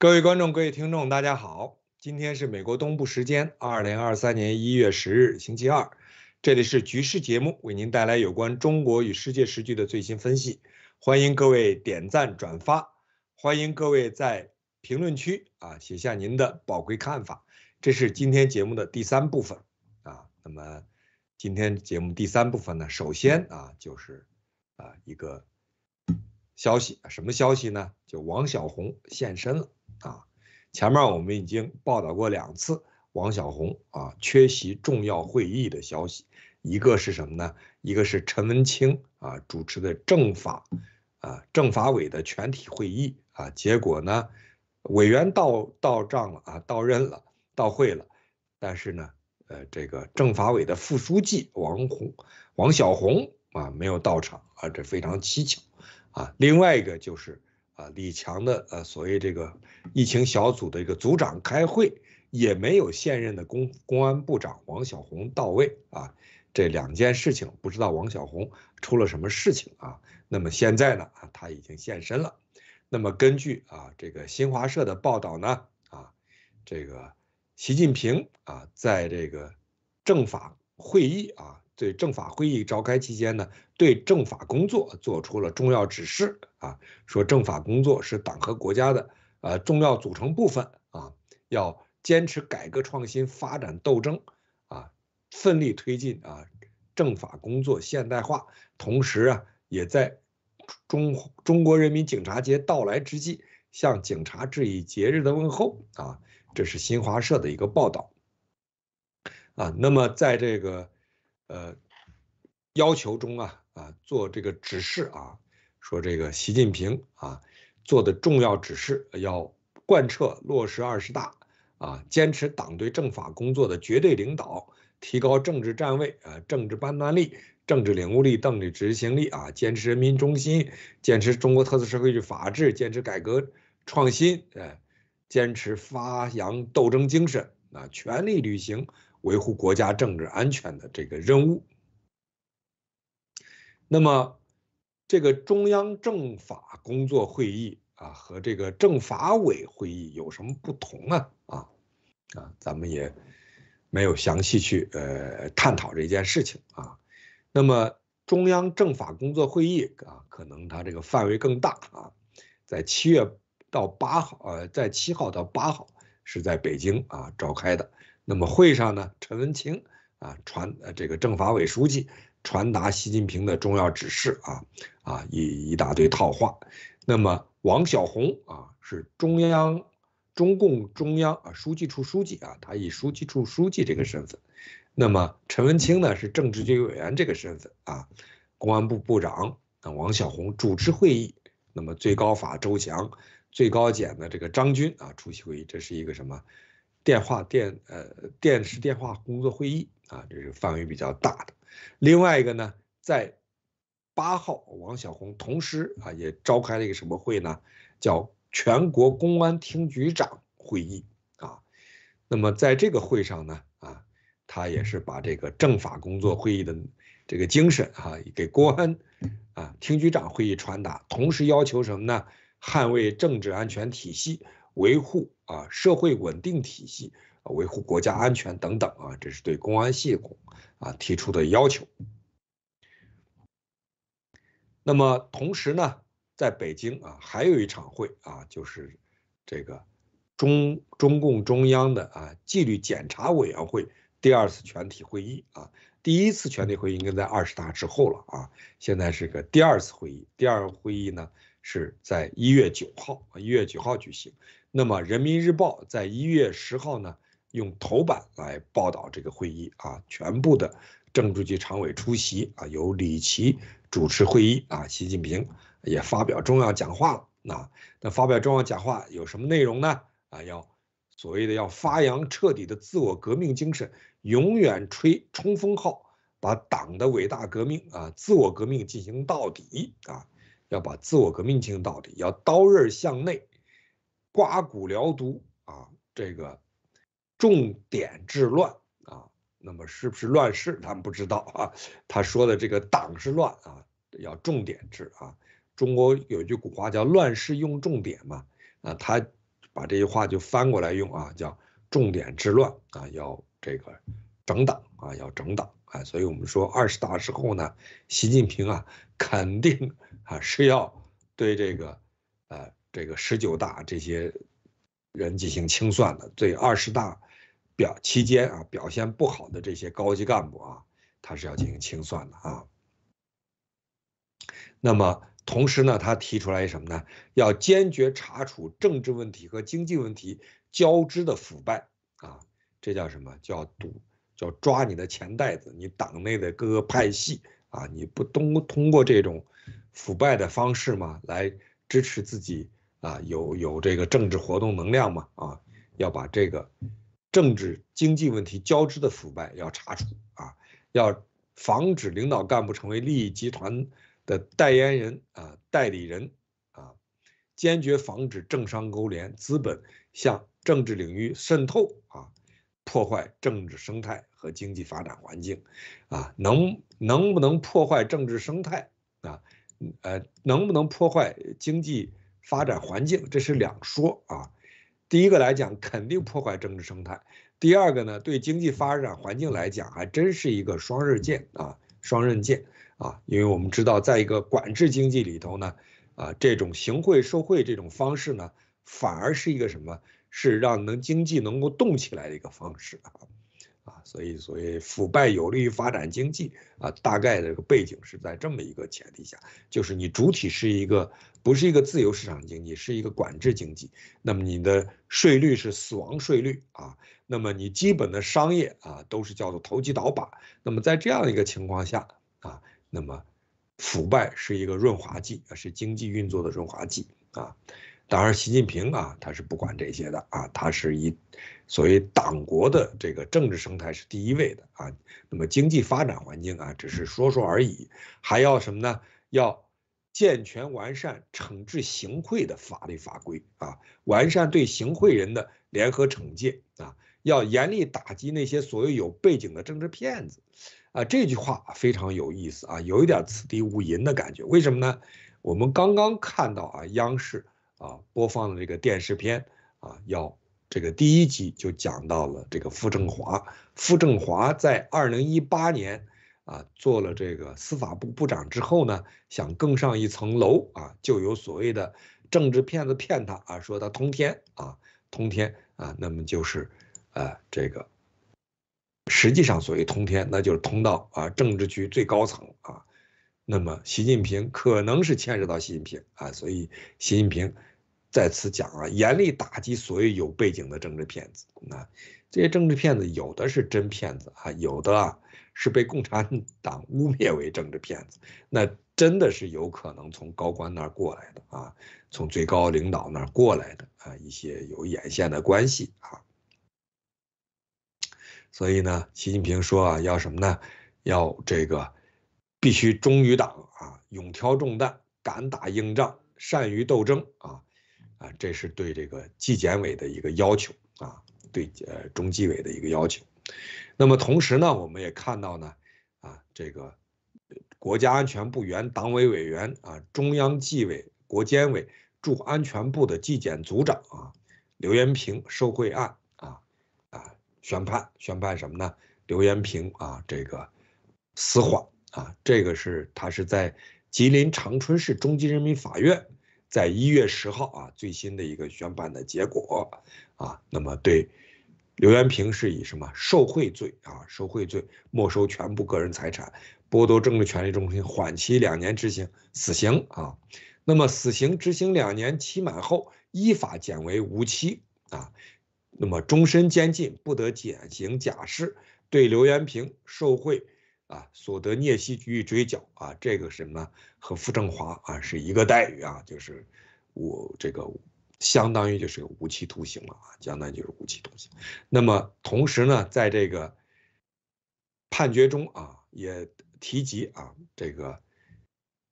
各位观众，各位听众，大家好！今天是美国东部时间二零二三年一月十日，星期二。这里是《局势》节目，为您带来有关中国与世界时局的最新分析。欢迎各位点赞转发，欢迎各位在评论区啊写下您的宝贵看法。这是今天节目的第三部分啊。那么，今天节目第三部分呢，首先啊就是啊一个消息什么消息呢？就王小红现身了。啊，前面我们已经报道过两次王小红啊缺席重要会议的消息，一个是什么呢？一个是陈文清啊主持的政法啊政法委的全体会议啊，结果呢委员到到账了啊到任了到会了，但是呢呃这个政法委的副书记王红王小红啊没有到场啊这非常蹊跷啊，另外一个就是。啊，李强的呃所谓这个疫情小组的一个组长开会，也没有现任的公公安部长王晓红到位啊。这两件事情不知道王晓红出了什么事情啊。那么现在呢啊他已经现身了。那么根据啊这个新华社的报道呢啊，这个习近平啊在这个政法会议啊。对政法会议召开期间呢，对政法工作做出了重要指示啊，说政法工作是党和国家的呃重要组成部分啊，要坚持改革创新发展斗争啊，奋力推进啊政法工作现代化。同时啊，也在中中国人民警察节到来之际，向警察致以节日的问候啊，这是新华社的一个报道啊。那么在这个。呃，要求中啊啊做这个指示啊，说这个习近平啊做的重要指示要贯彻落实二十大啊，坚持党对政法工作的绝对领导，提高政治站位啊、政治判断力、政治领悟力、政治执行力啊，坚持人民中心，坚持中国特色社会主义法治，坚持改革创新，呃，坚持发扬斗争精神啊，全力履行。维护国家政治安全的这个任务。那么，这个中央政法工作会议啊，和这个政法委会议有什么不同啊？啊啊，咱们也没有详细去呃探讨这件事情啊。那么，中央政法工作会议啊，可能它这个范围更大啊，在七月到八号，呃，在七号到八号是在北京啊召开的。那么会上呢，陈文清啊传呃这个政法委书记传达习近平的重要指示啊啊一一大堆套话。那么王晓红啊是中央中共中央啊书记处书记啊，他以书记处书记这个身份，那么陈文清呢是政治局委员这个身份啊，公安部部长啊王晓红主持会议。那么最高法周强、最高检的这个张军啊出席会议，这是一个什么？电话电呃电视电话工作会议啊，这是范围比较大的。另外一个呢，在八号，王小红同时啊也召开了一个什么会呢？叫全国公安厅局长会议啊。那么在这个会上呢啊，他也是把这个政法工作会议的这个精神哈给公安啊厅局长会议传达，同时要求什么呢？捍卫政治安全体系。维护啊社会稳定体系，维护国家安全等等啊，这是对公安系统啊提出的要求。那么同时呢，在北京啊还有一场会啊，就是这个中中共中央的啊纪律检查委员会第二次全体会议啊。第一次全体会议应该在二十大之后了啊，现在是个第二次会议。第二个会议呢是在一月九号，一月九号举行。那么，《人民日报》在一月十号呢，用头版来报道这个会议啊，全部的政治局常委出席啊，由李奇主持会议啊，习近平也发表重要讲话了。那那发表重要讲话有什么内容呢？啊，要所谓的要发扬彻底的自我革命精神，永远吹冲锋号，把党的伟大革命啊，自我革命进行到底啊，要把自我革命进行到底，要刀刃向内。刮骨疗毒啊，这个重点治乱啊，那么是不是乱世？咱们不知道啊。他说的这个党是乱啊，要重点治啊。中国有句古话叫“乱世用重点”嘛，啊，他把这句话就翻过来用啊，叫“重点治乱”啊，要这个整党啊，要整党啊。所以我们说二十大之后呢，习近平啊，肯定啊是要对这个呃。这个十九大这些人进行清算的，对二十大表期间啊表现不好的这些高级干部啊，他是要进行清算的啊。那么同时呢，他提出来什么呢？要坚决查处政治问题和经济问题交织的腐败啊，这叫什么？叫堵？叫抓你的钱袋子？你党内的各个派系啊，你不通通过这种腐败的方式嘛，来支持自己？啊，有有这个政治活动能量嘛？啊，要把这个政治经济问题交织的腐败要查处啊，要防止领导干部成为利益集团的代言人啊、代理人啊，坚决防止政商勾连、资本向政治领域渗透啊，破坏政治生态和经济发展环境啊，能能不能破坏政治生态啊？呃，能不能破坏经济？发展环境，这是两说啊。第一个来讲，肯定破坏政治生态；第二个呢，对经济发展环境来讲，还真是一个双刃剑啊，双刃剑啊。因为我们知道，在一个管制经济里头呢，啊，这种行贿受贿这种方式呢，反而是一个什么？是让能经济能够动起来的一个方式啊。啊，所以所以腐败有利于发展经济啊，大概的这个背景是在这么一个前提下，就是你主体是一个不是一个自由市场经济，是一个管制经济，那么你的税率是死亡税率啊，那么你基本的商业啊都是叫做投机倒把，那么在这样一个情况下啊，那么腐败是一个润滑剂，是经济运作的润滑剂啊。当然，习近平啊，他是不管这些的啊，他是以所谓党国的这个政治生态是第一位的啊。那么经济发展环境啊，只是说说而已。还要什么呢？要健全完善惩治行贿的法律法规啊，完善对行贿人的联合惩戒啊，要严厉打击那些所谓有背景的政治骗子啊。这句话非常有意思啊，有一点此地无银的感觉。为什么呢？我们刚刚看到啊，央视。啊，播放的这个电视片啊，要这个第一集就讲到了这个傅政华。傅政华在二零一八年啊做了这个司法部部长之后呢，想更上一层楼啊，就有所谓的政治骗子骗他啊，说他通天啊，通天啊，那么就是呃，这个实际上所谓通天，那就是通到啊政治局最高层啊。那么习近平可能是牵扯到习近平啊，所以习近平。在此讲啊，严厉打击所谓有背景的政治骗子。那这些政治骗子，有的是真骗子啊，有的是被共产党污蔑为政治骗子。那真的是有可能从高官那儿过来的啊，从最高领导那儿过来的啊，一些有眼线的关系啊。所以呢，习近平说啊，要什么呢？要这个必须忠于党啊，勇挑重担，敢打硬仗，善于斗争啊。啊，这是对这个纪检委的一个要求啊，对呃中纪委的一个要求。那么同时呢，我们也看到呢，啊这个国家安全部原党委委员啊，中央纪委国监委驻安全部的纪检组长啊刘延平受贿案啊啊宣判，宣判什么呢？刘延平啊这个死缓啊，这个是他是在吉林长春市中级人民法院。在一月十号啊，最新的一个宣判的结果啊，那么对刘元平是以什么受贿罪啊，受贿罪没收全部个人财产，剥夺政治权利终身，缓期两年执行死刑啊，那么死刑执行两年期满后依法减为无期啊，那么终身监禁，不得减刑假释，对刘元平受贿。啊，所得孽息予以追缴啊，这个什么和傅政华啊是一个待遇啊，就是我这个相当于就是无期徒刑了啊，相当于就是无期徒刑。那么同时呢，在这个判决中啊，也提及啊，这个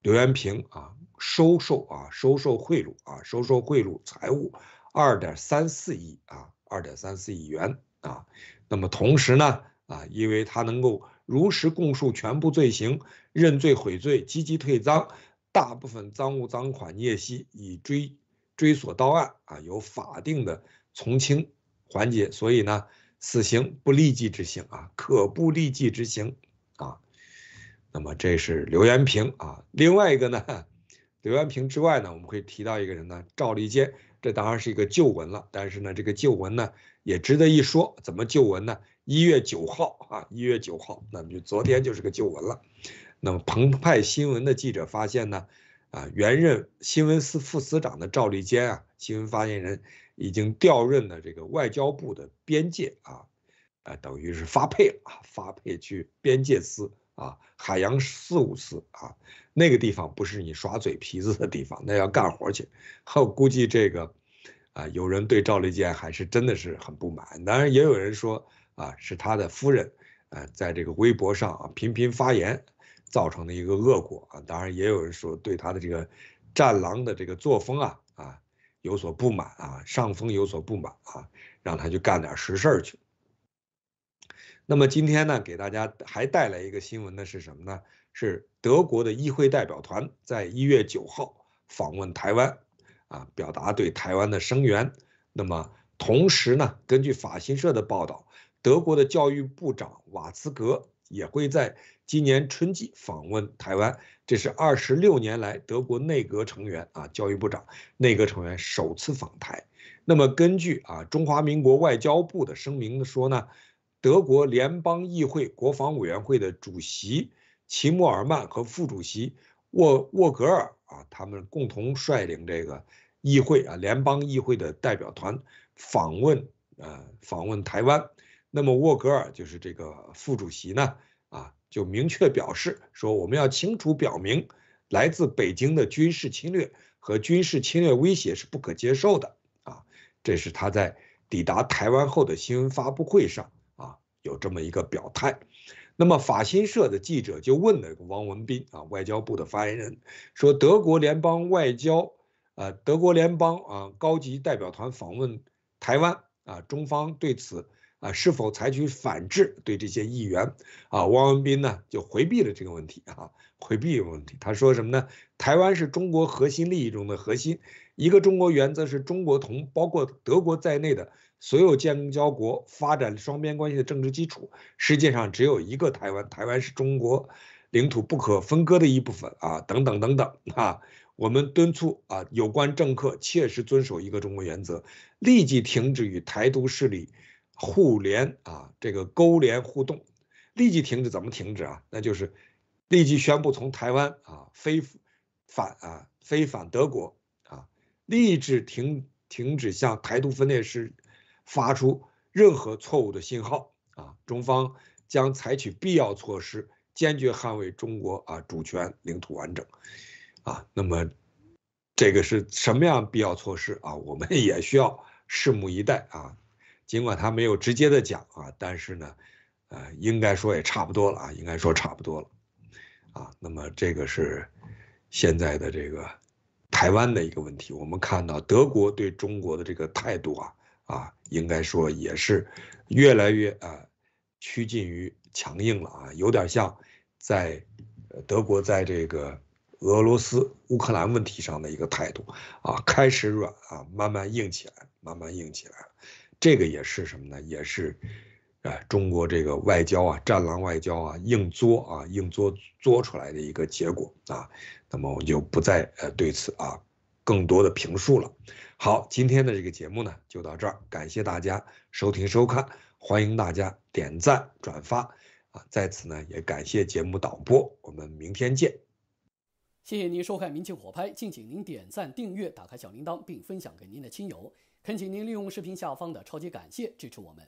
刘元平啊，收受啊，收受贿赂啊，收受贿赂财物二点三四亿啊，二点三四亿元啊。那么同时呢啊，因为他能够。如实供述全部罪行，认罪悔罪，积极退赃，大部分赃物赃款、孽息已追追索到案啊，有法定的从轻环节，所以呢，死刑不立即执行啊，可不立即执行啊。那么这是刘元平啊，另外一个呢，刘元平之外呢，我们会提到一个人呢，赵立坚，这当然是一个旧闻了，但是呢，这个旧闻呢也值得一说，怎么旧闻呢？一月九号啊，一月九号，那么就昨天就是个旧闻了。那么澎湃新闻的记者发现呢，啊，原任新闻司副司长的赵立坚啊，新闻发言人已经调任了这个外交部的边界啊，啊，等于是发配啊，发配去边界司啊，海洋事务司啊，那个地方不是你耍嘴皮子的地方，那要干活去。后估计这个啊，有人对赵立坚还是真的是很不满，当然也有人说。啊，是他的夫人，呃，在这个微博上啊频频发言，造成的一个恶果啊。当然，也有人说对他的这个战狼的这个作风啊啊有所不满啊，上峰有所不满啊，让他去干点实事去。那么今天呢，给大家还带来一个新闻的是什么呢？是德国的议会代表团在一月九号访问台湾，啊，表达对台湾的声援。那么同时呢，根据法新社的报道。德国的教育部长瓦茨格也会在今年春季访问台湾，这是二十六年来德国内阁成员啊教育部长内阁成员首次访台。那么根据啊中华民国外交部的声明说呢，德国联邦议会国防委员会的主席齐默尔曼和副主席沃沃格尔啊，他们共同率领这个议会啊联邦议会的代表团访问呃访问台湾。那么沃格尔就是这个副主席呢，啊，就明确表示说，我们要清楚表明，来自北京的军事侵略和军事侵略威胁是不可接受的，啊，这是他在抵达台湾后的新闻发布会上啊有这么一个表态。那么法新社的记者就问那个王文斌啊，外交部的发言人说，德国联邦外交，呃，德国联邦啊高级代表团访问台湾啊，中方对此。啊，是否采取反制？对这些议员，啊，汪文斌呢就回避了这个问题啊，回避问题。他说什么呢？台湾是中国核心利益中的核心，一个中国原则是中国同包括德国在内的所有建交国发展双边关系的政治基础。世界上只有一个台湾，台湾是中国领土不可分割的一部分啊，等等等等啊。我们敦促啊，有关政客切实遵守一个中国原则，立即停止与台独势力。互联啊，这个勾连互动立即停止，怎么停止啊？那就是立即宣布从台湾啊非反啊非反德国啊，立即停停止向台独分裂师发出任何错误的信号啊！中方将采取必要措施，坚决捍卫中国啊主权领土完整啊！那么这个是什么样必要措施啊？我们也需要拭目以待啊！尽管他没有直接的讲啊，但是呢，呃，应该说也差不多了啊，应该说差不多了，啊，那么这个是现在的这个台湾的一个问题。我们看到德国对中国的这个态度啊啊，应该说也是越来越啊趋近于强硬了啊，有点像在德国在这个俄罗斯乌克兰问题上的一个态度啊，开始软啊，慢慢硬起来，慢慢硬起来了。这个也是什么呢？也是，呃，中国这个外交啊，战狼外交啊，硬作啊，硬作作出来的一个结果啊。那么我就不再呃对此啊更多的评述了。好，今天的这个节目呢就到这儿，感谢大家收听收看，欢迎大家点赞转发啊，在此呢也感谢节目导播，我们明天见。谢谢您收看《民情火拍》，敬请您点赞、订阅、打开小铃铛，并分享给您的亲友。恳请您利用视频下方的超级感谢支持我们。